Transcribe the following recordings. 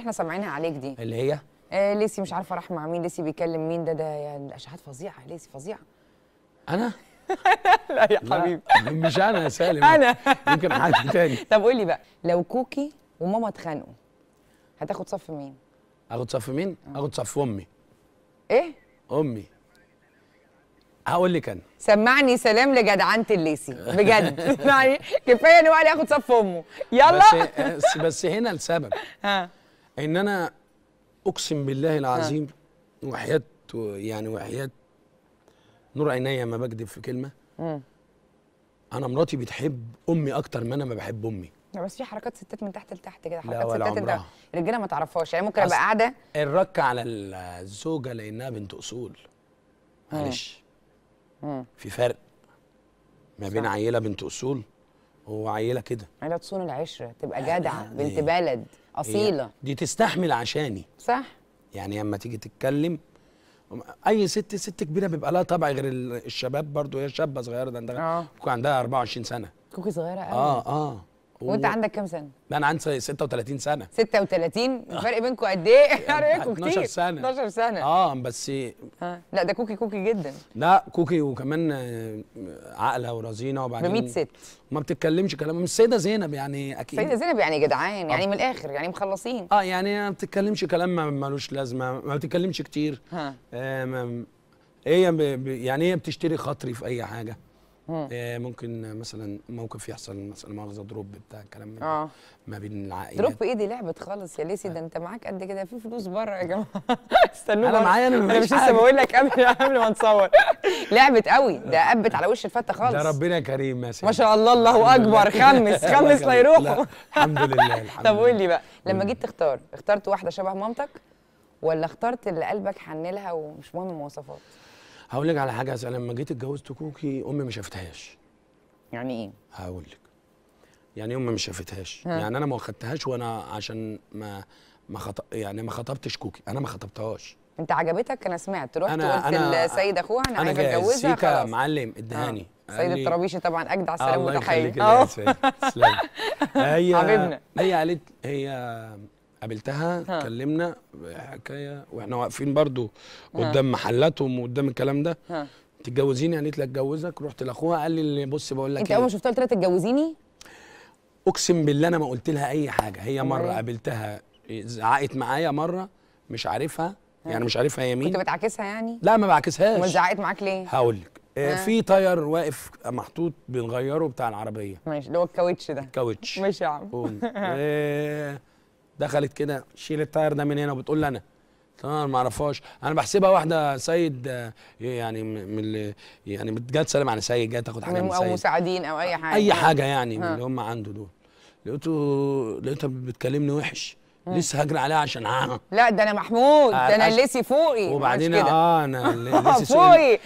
احنا سامعينها عليك دي اللي هي آه ليسي مش عارفه راح مع مين ليسي بيكلم مين ده ده يعني الاشاعات فظيعه ليسي فظيعه انا لا يا حبيبي مش انا يا سالم انا يمكن حد تاني طب قولي بقى لو كوكي وماما اتخانقوا هتاخد صف مين اخد صف مين آه. اخد صف امي ايه امي هقول لك انا سمعني سلام لجدعنه الليسي بجد يعني كفايه ان هو اخد ياخد صف امه يلا بس آه، بس هنا لسبب ها آه. ان انا اقسم بالله العظيم وحياه يعني وحياه نور عينيا ما بكذب في كلمه مم. انا مراتي بتحب امي اكتر ما انا ما بحب امي بس في حركات ستات من تحت لتحت كده حركات ستات انت الرجاله ما تعرفهاش يعني ممكن ابقى قاعده الركه على الزوجه لانها بنت اصول معلش في فرق ما بين صح. عيله بنت اصول وعيله كده عيله اصول العشره تبقى جدعه بنت بلد اصيله دي تستحمل عشاني صح يعني اما تيجي تتكلم اي ست ست كبيره بيبقى لها طبع غير الشباب برضو هي شابه صغيره ده عندها 24 آه. سنه كوكي صغيره قوي اه اه وانت عندك كام سنه؟ لا انا عندي 36 سنه 36 آه. الفرق بينكم قد ايه؟ يعني فرقكم كتير 12 سنه 12 سنه اه بس آه. لا ده كوكي كوكي جدا لا كوكي وكمان آه، عاقله ورزينه وبعدين ب 100 ست ما بتتكلمش كلام مش السيده زينب يعني اكيد السيده زينب يعني جدعان آه. يعني آه. من الاخر يعني مخلصين اه يعني ما بتتكلمش كلام ملوش لازمه ما بتتكلمش كتير ها. آه هي يعني هي بتشتري خاطري في اي حاجه آه، ممكن مثلا موقف يحصل مثلا مؤاخذه دروب بتاع الكلام من آه. ما بين العائلات دروب ايه دي لعبه خالص يا ليسي آه. ده انت معاك قد كده في فلوس بره يا آه. جماعه استنوا انا معايا انا مش لسه بقول لك قبل قبل ما نصور لعبت قوي ده قبت على وش الفته خالص ده ربنا كريم يا ما شاء الله الله اكبر خمس خمس لا يروحوا الحمد لله الحمد طب قول لي بقى لما جيت تختار اخترت واحده شبه مامتك ولا اخترت اللي قلبك حنلها ومش مهم المواصفات هقول لك على حاجه انا لما جيت اتجوزت كوكي امي ما شافتهاش يعني ايه هقول لك يعني امي ما شافتهاش يعني انا ما خدتهاش وانا عشان ما ما خط... يعني ما خطبتش كوكي انا ما خطبتهاش انت عجبتك انا سمعت رحت أنا قلت للسيد اخوها انا, أنا عايزه اتجوزها خلاص معلم آه. ادهاني آه. سيد الطرابيشي طبعا اجدع السلام آه الله يخليك يا حبيبنا هي قالت هي قابلتها اتكلمنا حكايه واحنا واقفين برضو قدام محلاتهم وقدام الكلام ده تتجوزيني قالت لي اتجوزك رحت لاخوها قال لي بص بقول لك انت اول ما إيه. شفتها قلت لها تتجوزيني اقسم بالله انا ما قلت لها اي حاجه هي مره قابلتها زعقت معايا مره مش عارفها يعني مش عارفها هي مين كنت بتعاكسها يعني لا ما بعاكسهاش امال زعقت معاك ليه هقول لك آه في تاير واقف محطوط بنغيره بتاع العربيه ماشي اللي هو الكاوتش ده الكاوتش ماشي يا عم دخلت كده شيل التاير ده من هنا وبتقول لي انا انا ما اعرفهاش انا بحسبها واحده سيد يعني من اللي يعني جت سلام على سيد جت تاخد حاجه من سيد او مساعدين او اي حاجه اي آه. حاجه يعني من آه. اللي هم عنده دول لقيته لقيتها بتكلمني وحش آه. لسه هجري عليها عشان آه. لا ده انا محمود ده انا الليسي فوقي وبعدين اه انا الليسي فوقي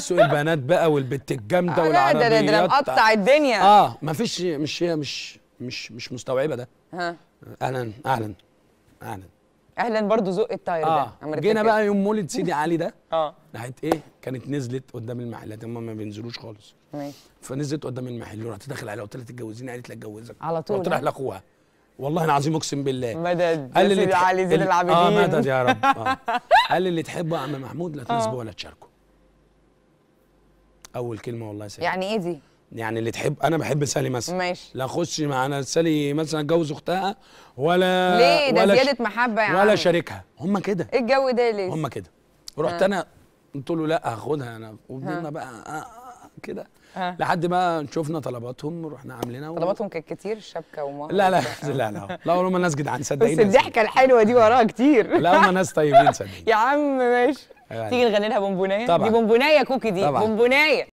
سوق البنات بقى والبت الجامده آه والعربيات لا ده ده مقطع الدنيا اه مفيش مش هي مش مش مش مستوعبه ده ها اهلا اهلا اهلا اهلا برضو زق التاير آه. ده جينا بقى يوم مولد سيدي علي ده اه راحت ايه كانت نزلت قدام المحلات هم ما بينزلوش خالص ماشي فنزلت قدام المحل ورحت داخل عليها قلت لها تتجوزيني قالت لي اتجوزك على طول قلت رايح لاخوها والله العظيم اقسم بالله مدد قال سيدي علي زين العابدين اه مدد يا رب آه. قال لي اللي تحبه يا عم محمود لا تناسبه آه. ولا تشاركه اول كلمه والله سيدي يعني ايه دي يعني اللي تحب انا بحب سالي مثلا ماشي لا اخش مع انا سالي مثلا اتجوز اختها ولا ليه ده ولا زياده ش... محبه يعني ولا شاركها هم كده ايه الجو ده ليه هم كده آه. رحت انا قلت له لا هاخدها انا وفضلنا آه. بقى آه، كده لحد ما شفنا طلباتهم رحنا عاملينها و... طلباتهم كانت كتير شبكه ومهر لا لا لا لا لا هم ناس جدعان صدقيني بس الضحكه الحلوه دي وراها كتير لا هم ناس طيبين صدقيني يا عم ماشي يعني. تيجي نغني لها بونبونايه دي بونبونايه كوكي دي بونبونايه